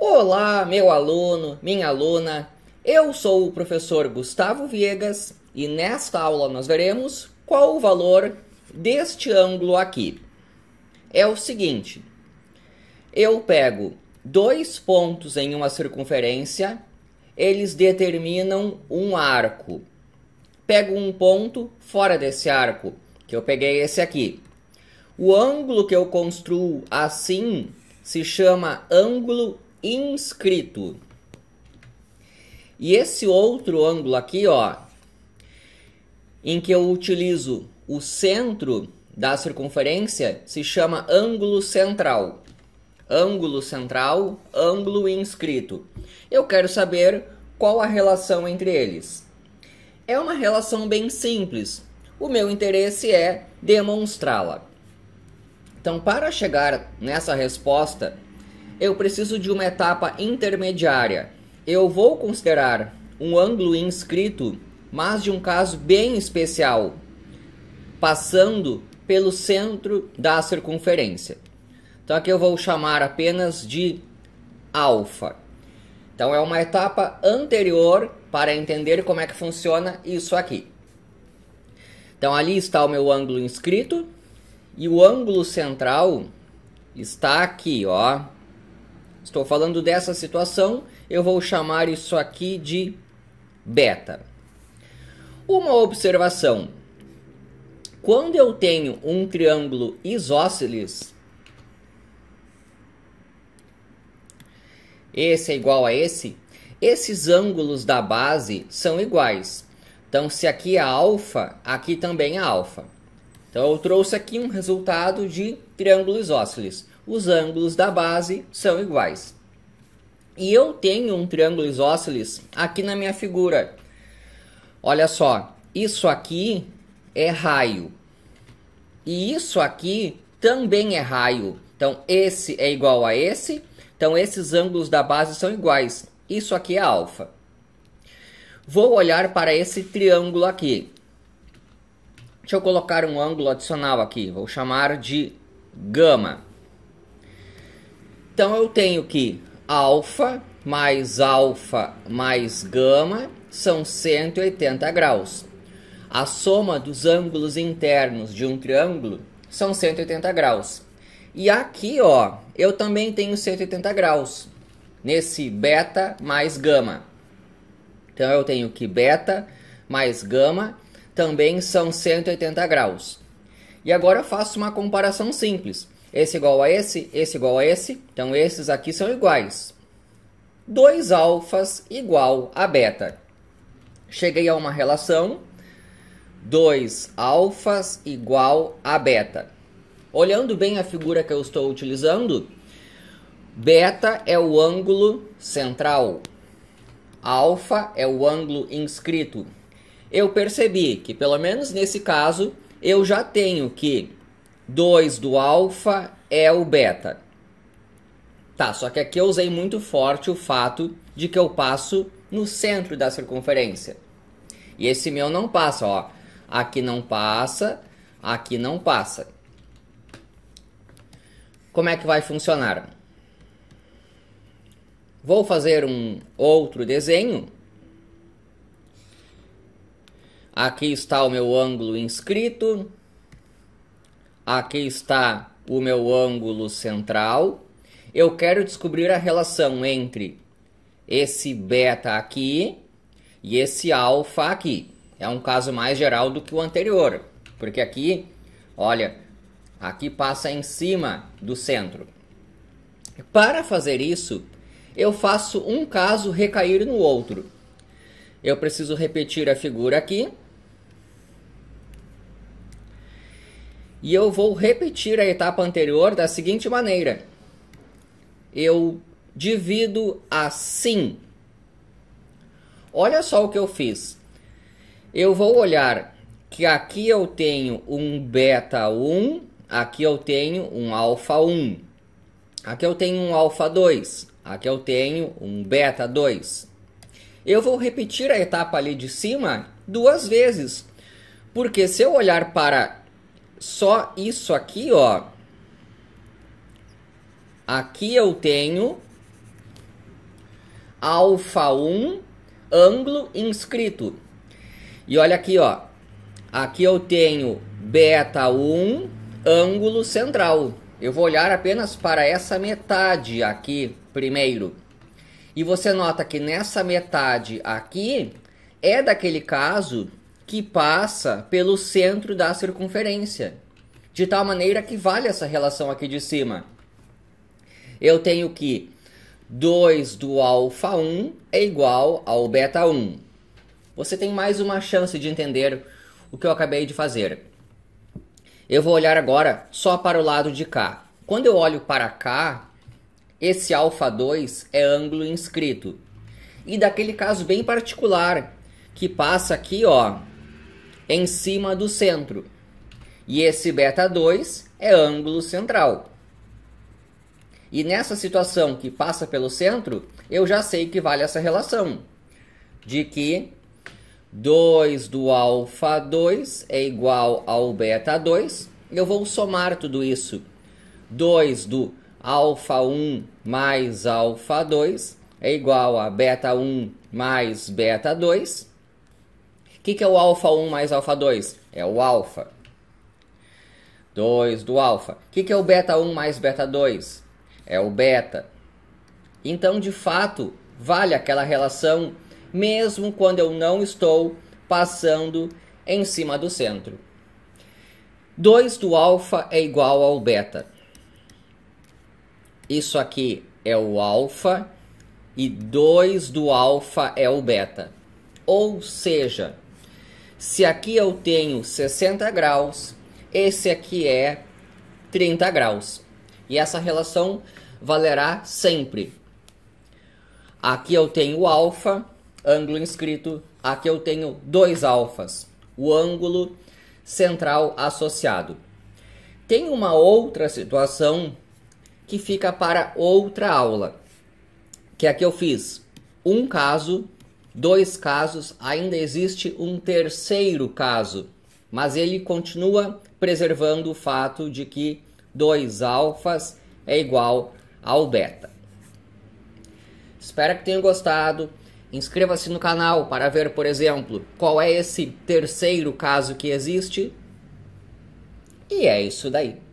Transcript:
Olá, meu aluno, minha aluna. Eu sou o professor Gustavo Viegas e nesta aula nós veremos qual o valor deste ângulo aqui. É o seguinte: eu pego dois pontos em uma circunferência, eles determinam um arco. Pego um ponto fora desse arco, que eu peguei esse aqui. O ângulo que eu construo assim se chama ângulo inscrito. E esse outro ângulo aqui, ó, em que eu utilizo o centro da circunferência, se chama ângulo central. Ângulo central, ângulo inscrito. Eu quero saber qual a relação entre eles. É uma relação bem simples. O meu interesse é demonstrá-la. Então, para chegar nessa resposta eu preciso de uma etapa intermediária. Eu vou considerar um ângulo inscrito, mas de um caso bem especial, passando pelo centro da circunferência. Então aqui eu vou chamar apenas de alfa. Então é uma etapa anterior para entender como é que funciona isso aqui. Então ali está o meu ângulo inscrito e o ângulo central está aqui, ó, Estou falando dessa situação, eu vou chamar isso aqui de beta. Uma observação: quando eu tenho um triângulo isósceles, esse é igual a esse, esses ângulos da base são iguais. Então, se aqui é alfa, aqui também é alfa. Então, eu trouxe aqui um resultado de triângulo isósceles os ângulos da base são iguais. E eu tenho um triângulo isósceles aqui na minha figura. Olha só, isso aqui é raio. E isso aqui também é raio. Então, esse é igual a esse. Então, esses ângulos da base são iguais. Isso aqui é alfa. Vou olhar para esse triângulo aqui. Deixa eu colocar um ângulo adicional aqui. Vou chamar de gama. Então eu tenho que alfa mais alfa mais gama são 180 graus. A soma dos ângulos internos de um triângulo são 180 graus. E aqui, ó, eu também tenho 180 graus nesse beta mais gama. Então eu tenho que beta mais gama também são 180 graus. E agora eu faço uma comparação simples. Esse igual a esse, esse igual a esse. Então, esses aqui são iguais. 2 alfas igual a beta. Cheguei a uma relação. 2 alfas igual a beta. Olhando bem a figura que eu estou utilizando, beta é o ângulo central. Alfa é o ângulo inscrito. Eu percebi que, pelo menos nesse caso, eu já tenho que 2 do alfa é o beta. Tá, só que aqui eu usei muito forte o fato de que eu passo no centro da circunferência. E esse meu não passa, ó. Aqui não passa, aqui não passa. Como é que vai funcionar? Vou fazer um outro desenho. Aqui está o meu ângulo inscrito. Aqui está o meu ângulo central. Eu quero descobrir a relação entre esse beta aqui e esse alfa aqui. É um caso mais geral do que o anterior, porque aqui, olha, aqui passa em cima do centro. Para fazer isso, eu faço um caso recair no outro. Eu preciso repetir a figura aqui e eu vou repetir a etapa anterior da seguinte maneira. Eu divido assim. Olha só o que eu fiz. Eu vou olhar que aqui eu tenho um beta 1, aqui eu tenho um alfa 1. Aqui eu tenho um alfa 2, aqui eu tenho um beta 2. Eu vou repetir a etapa ali de cima duas vezes, porque se eu olhar para só isso aqui, ó. Aqui eu tenho alfa 1 ângulo inscrito. E olha aqui, ó. Aqui eu tenho beta 1 ângulo central. Eu vou olhar apenas para essa metade aqui primeiro. E você nota que nessa metade aqui é daquele caso que passa pelo centro da circunferência, de tal maneira que vale essa relação aqui de cima. Eu tenho que 2 do alfa 1 é igual ao beta 1. Você tem mais uma chance de entender o que eu acabei de fazer. Eu vou olhar agora só para o lado de cá. Quando eu olho para cá, esse alfa 2 é ângulo inscrito. E daquele caso bem particular que passa aqui, ó, em cima do centro. E esse beta 2 é ângulo central. E nessa situação que passa pelo centro, eu já sei que vale essa relação. De que 2 do alfa 2 é igual ao beta 2. Eu vou somar tudo isso. 2 do alfa 1 mais alfa 2 é igual a beta 1 mais beta 2. O que, que é o alfa 1 mais alfa 2? É o alfa. 2 do alfa. O que, que é o beta 1 mais beta 2? É o beta. Então, de fato, vale aquela relação mesmo quando eu não estou passando em cima do centro. 2 do alfa é igual ao beta. Isso aqui é o alfa e 2 do alfa é o beta. Ou seja, se aqui eu tenho 60 graus, esse aqui é 30 graus. E essa relação valerá sempre. Aqui eu tenho alfa, ângulo inscrito, aqui eu tenho dois alfas, o ângulo central associado. Tem uma outra situação que fica para outra aula, que é aqui eu fiz um caso dois casos, ainda existe um terceiro caso, mas ele continua preservando o fato de que 2 alfas é igual ao beta. Espero que tenham gostado. Inscreva-se no canal para ver, por exemplo, qual é esse terceiro caso que existe. E é isso daí.